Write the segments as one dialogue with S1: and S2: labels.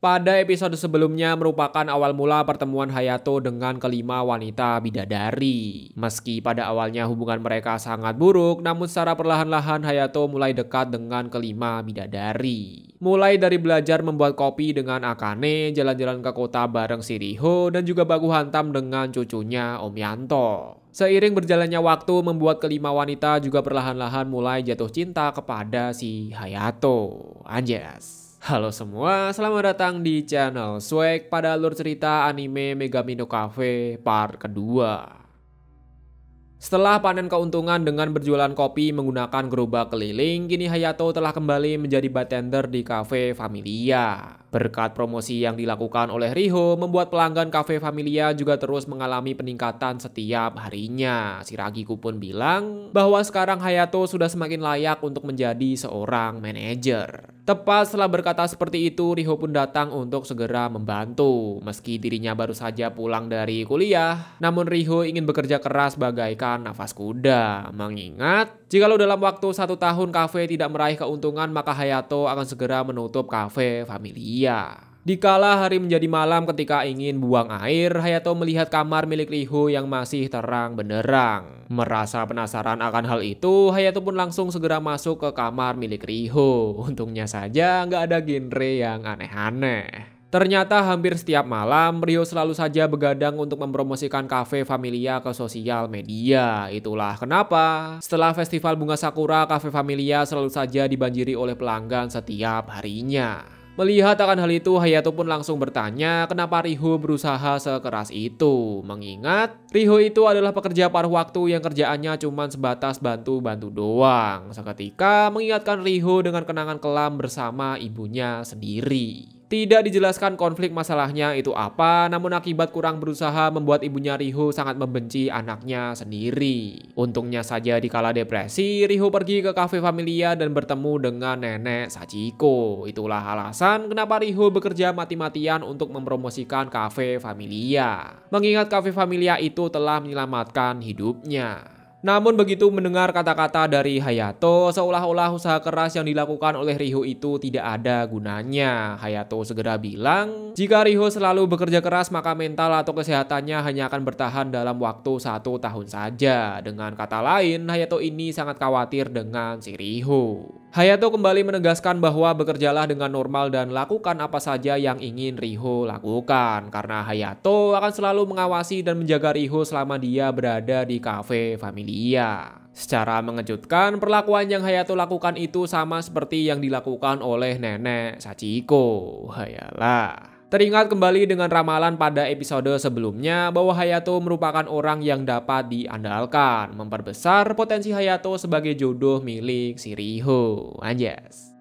S1: Pada episode sebelumnya merupakan awal mula pertemuan Hayato dengan kelima wanita bidadari. Meski pada awalnya hubungan mereka sangat buruk, namun secara perlahan-lahan Hayato mulai dekat dengan kelima bidadari. Mulai dari belajar membuat kopi dengan Akane, jalan-jalan ke kota bareng Siriho, dan juga baku hantam dengan cucunya Om Yanto. Seiring berjalannya waktu membuat kelima wanita juga perlahan-lahan mulai jatuh cinta kepada si Hayato. Anjas. Halo semua, selamat datang di channel Swag pada alur cerita anime Megamino Cafe part kedua. Setelah panen keuntungan dengan berjualan kopi menggunakan gerobak keliling, kini Hayato telah kembali menjadi bartender di Cafe Familia. Berkat promosi yang dilakukan oleh Riho, membuat pelanggan Cafe Familia juga terus mengalami peningkatan setiap harinya. Si Ragiku pun bilang bahwa sekarang Hayato sudah semakin layak untuk menjadi seorang manajer. Tepat setelah berkata seperti itu, Riho pun datang untuk segera membantu. Meski dirinya baru saja pulang dari kuliah, namun Riho ingin bekerja keras bagaikan nafas kuda. Mengingat, jika lo dalam waktu satu tahun kafe tidak meraih keuntungan, maka Hayato akan segera menutup kafe Familia. Dikala hari menjadi malam ketika ingin buang air, Hayato melihat kamar milik Riho yang masih terang benderang. Merasa penasaran akan hal itu, Hayato pun langsung segera masuk ke kamar milik Riho. Untungnya saja nggak ada genre yang aneh-aneh. Ternyata hampir setiap malam Rio selalu saja begadang untuk mempromosikan kafe Familia ke sosial media. Itulah kenapa setelah festival bunga sakura, kafe Familia selalu saja dibanjiri oleh pelanggan setiap harinya. Melihat akan hal itu, Hayato pun langsung bertanya kenapa Riho berusaha sekeras itu. Mengingat Riho itu adalah pekerja paruh waktu yang kerjaannya cuma sebatas bantu-bantu doang. Seketika mengingatkan Riho dengan kenangan kelam bersama ibunya sendiri. Tidak dijelaskan konflik masalahnya itu apa, namun akibat kurang berusaha membuat ibunya Riho sangat membenci anaknya sendiri. Untungnya saja di kala depresi, Riho pergi ke kafe familia dan bertemu dengan nenek Sachiko. Itulah alasan kenapa Riho bekerja mati-matian untuk mempromosikan kafe familia. Mengingat kafe familia itu telah menyelamatkan hidupnya. Namun begitu mendengar kata-kata dari Hayato, seolah-olah usaha keras yang dilakukan oleh Riho itu tidak ada gunanya. Hayato segera bilang, jika Riho selalu bekerja keras maka mental atau kesehatannya hanya akan bertahan dalam waktu satu tahun saja. Dengan kata lain, Hayato ini sangat khawatir dengan si Riho. Hayato kembali menegaskan bahwa bekerjalah dengan normal dan lakukan apa saja yang ingin Riho lakukan karena Hayato akan selalu mengawasi dan menjaga Riho selama dia berada di kafe Familia. Secara mengejutkan, perlakuan yang Hayato lakukan itu sama seperti yang dilakukan oleh nenek Sachiko. Hayalah. Teringat kembali dengan ramalan pada episode sebelumnya bahwa Hayato merupakan orang yang dapat diandalkan, memperbesar potensi Hayato sebagai jodoh milik Shiriho. Anjas.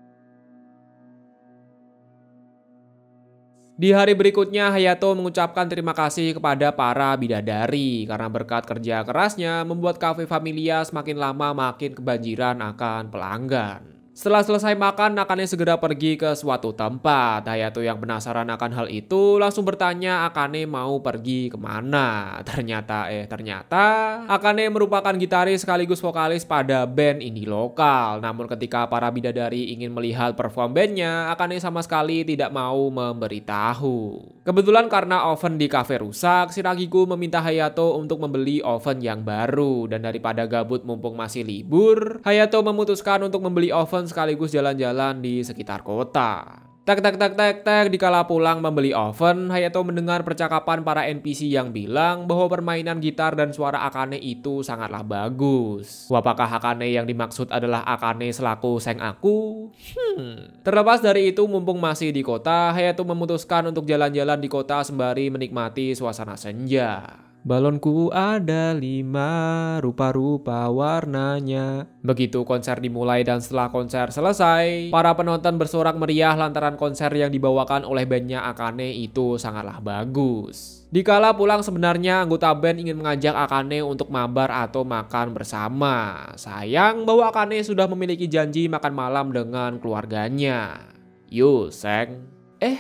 S1: Di hari berikutnya, Hayato mengucapkan terima kasih kepada para bidadari karena berkat kerja kerasnya membuat kafe familia semakin lama makin kebanjiran akan pelanggan. Setelah selesai makan, Akane segera pergi ke suatu tempat. Hayato nah, yang penasaran akan hal itu langsung bertanya Akane mau pergi kemana. Ternyata, eh ternyata Akane merupakan gitaris sekaligus vokalis pada band indie lokal. Namun ketika para bidadari ingin melihat perform bandnya, Akane sama sekali tidak mau memberitahu. Kebetulan karena oven di cafe rusak, Shiragiku meminta Hayato untuk membeli oven yang baru. Dan daripada gabut mumpung masih libur, Hayato memutuskan untuk membeli oven sekaligus jalan-jalan di sekitar kota. Tak tak tak tak tak dikala pulang membeli oven, Hayato mendengar percakapan para NPC yang bilang bahwa permainan gitar dan suara Akane itu sangatlah bagus. Apakah Akane yang dimaksud adalah Akane selaku Seng Aku? Hmm. Terlepas dari itu, mumpung masih di kota, Hayato memutuskan untuk jalan-jalan di kota sembari menikmati suasana senja. Balonku ada lima, rupa-rupa warnanya. Begitu konser dimulai dan setelah konser selesai, para penonton bersorak meriah lantaran konser yang dibawakan oleh bandnya Akane itu sangatlah bagus. Dikala pulang sebenarnya anggota band ingin mengajak Akane untuk mabar atau makan bersama. Sayang bahwa Akane sudah memiliki janji makan malam dengan keluarganya. Yuseng. Eh,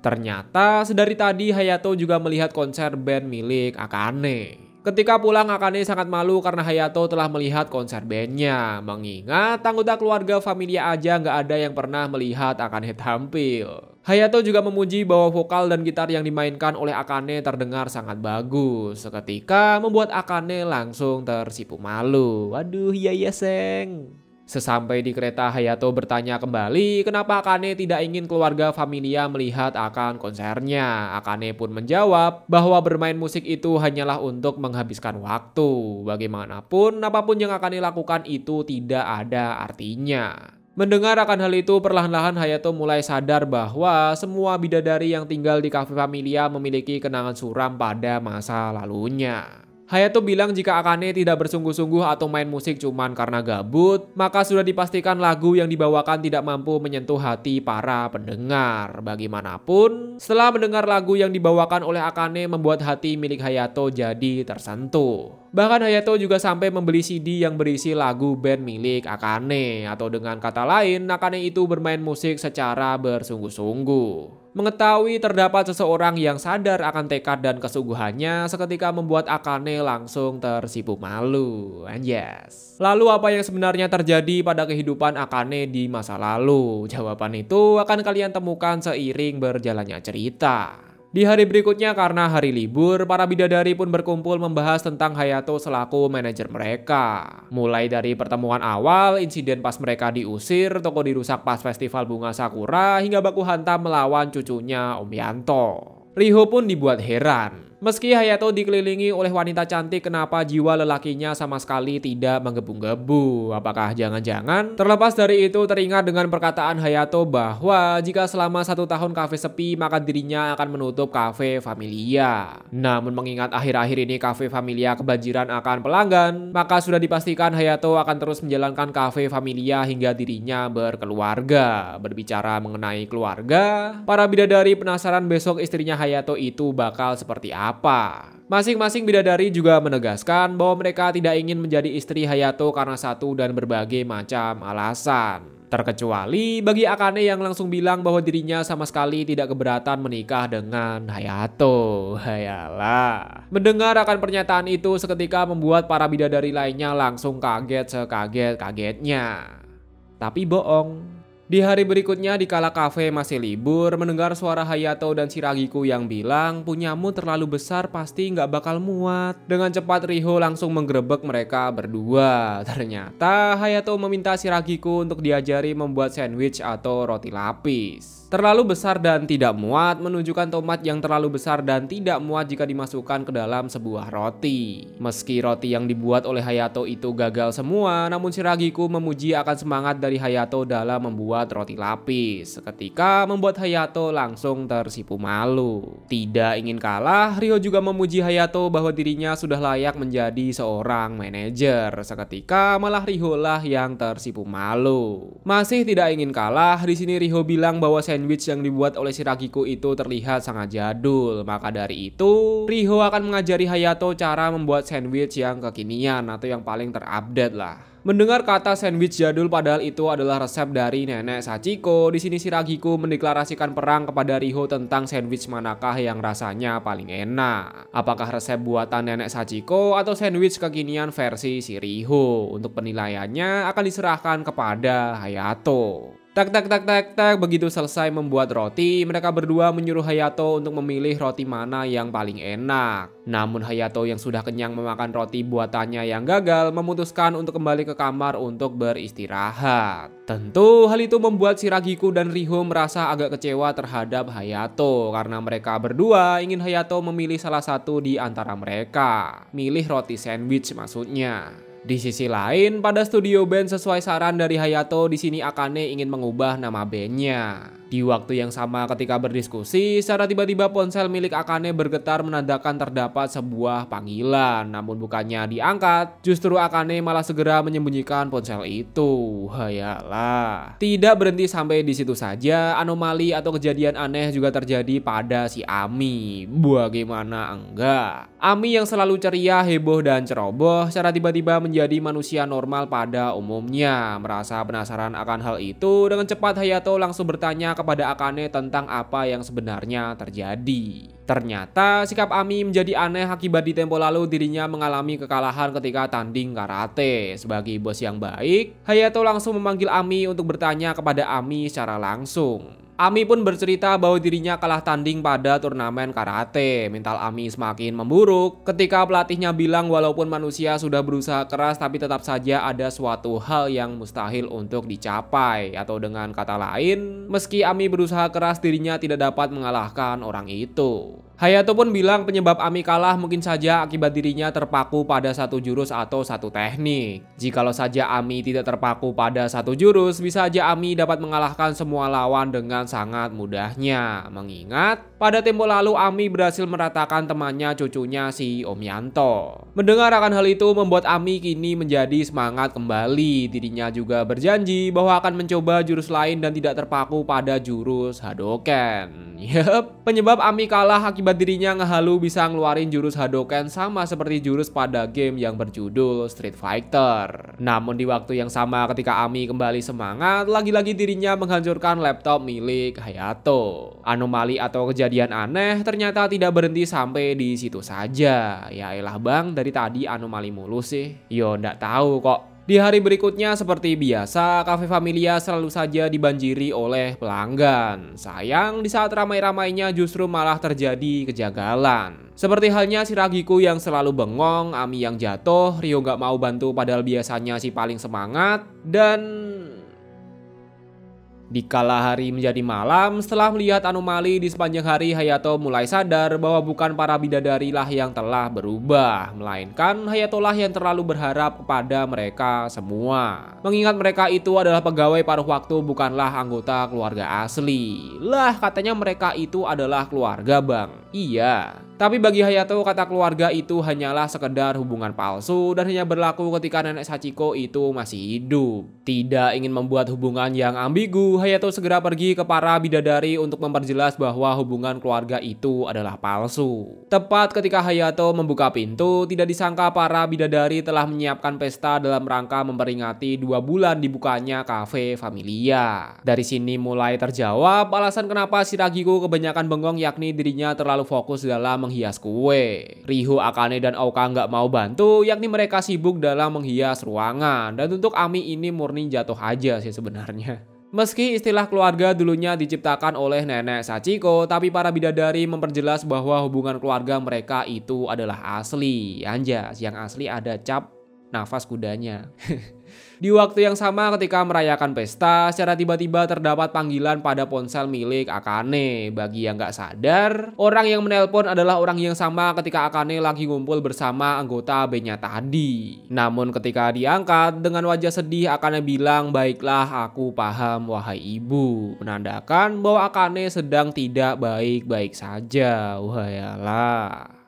S1: Ternyata sedari tadi Hayato juga melihat konser band milik Akane. Ketika pulang Akane sangat malu karena Hayato telah melihat konser bandnya. Mengingat anggota keluarga familia aja nggak ada yang pernah melihat Akane tampil. Hayato juga memuji bahwa vokal dan gitar yang dimainkan oleh Akane terdengar sangat bagus. Seketika membuat Akane langsung tersipu malu. Waduh, iya iya seng. Sesampai di kereta, Hayato bertanya kembali kenapa Akane tidak ingin keluarga familia melihat akan konsernya. Akane pun menjawab bahwa bermain musik itu hanyalah untuk menghabiskan waktu. Bagaimanapun, apapun yang Akane lakukan itu tidak ada artinya. Mendengar akan hal itu, perlahan-lahan Hayato mulai sadar bahwa semua bidadari yang tinggal di kafe familia memiliki kenangan suram pada masa lalunya. Hayato bilang jika Akane tidak bersungguh-sungguh atau main musik cuman karena gabut, maka sudah dipastikan lagu yang dibawakan tidak mampu menyentuh hati para pendengar. Bagaimanapun, setelah mendengar lagu yang dibawakan oleh Akane membuat hati milik Hayato jadi tersentuh. Bahkan Hayato juga sampai membeli CD yang berisi lagu band milik Akane atau dengan kata lain, Akane itu bermain musik secara bersungguh-sungguh. Mengetahui terdapat seseorang yang sadar akan tekad dan kesungguhannya seketika membuat Akane langsung tersipu malu. And yes. Lalu apa yang sebenarnya terjadi pada kehidupan Akane di masa lalu? Jawaban itu akan kalian temukan seiring berjalannya cerita. Di hari berikutnya karena hari libur, para bidadari pun berkumpul membahas tentang Hayato selaku manajer mereka. Mulai dari pertemuan awal, insiden pas mereka diusir, toko dirusak pas festival bunga sakura, hingga baku hantam melawan cucunya Om Yanto. Riho pun dibuat heran. Meski Hayato dikelilingi oleh wanita cantik, kenapa jiwa lelakinya sama sekali tidak menggebu-gebu? Apakah jangan-jangan? Terlepas dari itu, teringat dengan perkataan Hayato bahwa jika selama satu tahun kafe sepi, maka dirinya akan menutup kafe Familia. Namun mengingat akhir-akhir ini kafe Familia kebanjiran akan pelanggan, maka sudah dipastikan Hayato akan terus menjalankan kafe Familia hingga dirinya berkeluarga. Berbicara mengenai keluarga, para bidadari penasaran besok istrinya Hayato itu bakal seperti apa apa. Masing-masing bidadari juga menegaskan bahwa mereka tidak ingin menjadi istri Hayato karena satu dan berbagai macam alasan. Terkecuali bagi Akane yang langsung bilang bahwa dirinya sama sekali tidak keberatan menikah dengan Hayato. Hayalah. Mendengar akan pernyataan itu seketika membuat para bidadari lainnya langsung kaget sekaget-kagetnya. Tapi bohong, di hari berikutnya di kala kafe masih libur, mendengar suara Hayato dan Shiragiku yang bilang punyamu terlalu besar pasti nggak bakal muat. Dengan cepat Riho langsung menggerebek mereka berdua. Ternyata Hayato meminta Shiragiku untuk diajari membuat sandwich atau roti lapis. Terlalu besar dan tidak muat menunjukkan tomat yang terlalu besar dan tidak muat jika dimasukkan ke dalam sebuah roti. Meski roti yang dibuat oleh Hayato itu gagal semua, namun Shiragiku memuji akan semangat dari Hayato dalam membuat roti lapis. Ketika membuat Hayato langsung tersipu malu. Tidak ingin kalah, Rio juga memuji Hayato bahwa dirinya sudah layak menjadi seorang manajer. Seketika malah Rio lah yang tersipu malu. Masih tidak ingin kalah, di sini Rio bilang bahwa sandwich yang dibuat oleh Shiragiko itu terlihat sangat jadul. Maka dari itu, Riho akan mengajari Hayato cara membuat sandwich yang kekinian atau yang paling terupdate lah. Mendengar kata sandwich jadul padahal itu adalah resep dari nenek Sachiko, di sini Shiragiko mendeklarasikan perang kepada Riho tentang sandwich manakah yang rasanya paling enak. Apakah resep buatan nenek Sachiko atau sandwich kekinian versi si Riho? Untuk penilaiannya akan diserahkan kepada Hayato. Tak tak tak tak tak begitu selesai membuat roti, mereka berdua menyuruh Hayato untuk memilih roti mana yang paling enak. Namun Hayato yang sudah kenyang memakan roti buatannya yang gagal memutuskan untuk kembali ke kamar untuk beristirahat. Tentu hal itu membuat Shiragiku dan Riho merasa agak kecewa terhadap Hayato karena mereka berdua ingin Hayato memilih salah satu di antara mereka. Milih roti sandwich maksudnya. Di sisi lain, pada studio band sesuai saran dari Hayato, di sini Akane ingin mengubah nama bandnya. Di waktu yang sama ketika berdiskusi, secara tiba-tiba ponsel milik Akane bergetar menandakan terdapat sebuah panggilan. Namun bukannya diangkat, justru Akane malah segera menyembunyikan ponsel itu. Hayalah. Tidak berhenti sampai di situ saja, anomali atau kejadian aneh juga terjadi pada si Ami. Bagaimana enggak? Ami yang selalu ceria, heboh dan ceroboh secara tiba-tiba menjadi manusia normal pada umumnya. Merasa penasaran akan hal itu, dengan cepat Hayato langsung bertanya kepada Akane tentang apa yang sebenarnya terjadi. Ternyata sikap Ami menjadi aneh akibat di tempo lalu dirinya mengalami kekalahan ketika tanding karate. Sebagai bos yang baik, Hayato langsung memanggil Ami untuk bertanya kepada Ami secara langsung. Ami pun bercerita bahwa dirinya kalah tanding pada turnamen karate. Mental Ami semakin memburuk ketika pelatihnya bilang walaupun manusia sudah berusaha keras tapi tetap saja ada suatu hal yang mustahil untuk dicapai. Atau dengan kata lain, meski Ami berusaha keras dirinya tidak dapat mengalahkan orang itu. Hayato pun bilang penyebab Ami kalah mungkin saja akibat dirinya terpaku pada satu jurus atau satu teknik. Jikalau saja Ami tidak terpaku pada satu jurus, bisa saja Ami dapat mengalahkan semua lawan dengan sangat mudahnya. Mengingat pada tempo lalu Ami berhasil meratakan temannya cucunya si Om Yanto. Mendengar akan hal itu membuat Ami kini menjadi semangat kembali. Dirinya juga berjanji bahwa akan mencoba jurus lain dan tidak terpaku pada jurus Hadoken. Yep, penyebab Ami kalah akibat dirinya ngehalu bisa ngeluarin jurus Hadoken sama seperti jurus pada game yang berjudul Street Fighter. Namun di waktu yang sama ketika Ami kembali semangat, lagi-lagi dirinya menghancurkan laptop milik Hayato. Anomali atau kejadian kejadian aneh ternyata tidak berhenti sampai di situ saja. Ya elah bang, dari tadi anomali mulu sih. Yo ndak tahu kok. Di hari berikutnya seperti biasa, kafe Familia selalu saja dibanjiri oleh pelanggan. Sayang, di saat ramai-ramainya justru malah terjadi kejagalan. Seperti halnya si Ragiku yang selalu bengong, Ami yang jatuh, Rio gak mau bantu padahal biasanya si paling semangat, dan Dikala hari menjadi malam, setelah melihat anomali di sepanjang hari, Hayato mulai sadar bahwa bukan para bidadari lah yang telah berubah, melainkan Hayato lah yang terlalu berharap kepada mereka semua. Mengingat mereka itu adalah pegawai paruh waktu, bukanlah anggota keluarga asli. Lah, katanya mereka itu adalah keluarga bang. Iya, tapi bagi Hayato, kata keluarga itu hanyalah sekedar hubungan palsu dan hanya berlaku ketika nenek Sachiko itu masih hidup. Tidak ingin membuat hubungan yang ambigu, Hayato segera pergi ke para bidadari untuk memperjelas bahwa hubungan keluarga itu adalah palsu. Tepat ketika Hayato membuka pintu, tidak disangka para bidadari telah menyiapkan pesta dalam rangka memperingati dua bulan dibukanya kafe familia. Dari sini mulai terjawab alasan kenapa Shiragiko kebanyakan bengong yakni dirinya terlalu fokus dalam menghias kue. Riho, Akane, dan Aoka nggak mau bantu, yakni mereka sibuk dalam menghias ruangan. Dan untuk Ami ini murni jatuh aja sih sebenarnya. Meski istilah keluarga dulunya diciptakan oleh nenek Sachiko, tapi para bidadari memperjelas bahwa hubungan keluarga mereka itu adalah asli. Anjas, yang asli ada cap nafas kudanya. Di waktu yang sama ketika merayakan pesta, secara tiba-tiba terdapat panggilan pada ponsel milik Akane. Bagi yang gak sadar, orang yang menelpon adalah orang yang sama ketika Akane lagi ngumpul bersama anggota b tadi. Namun ketika diangkat, dengan wajah sedih Akane bilang, baiklah aku paham wahai ibu. Menandakan bahwa Akane sedang tidak baik-baik saja. Wahayalah.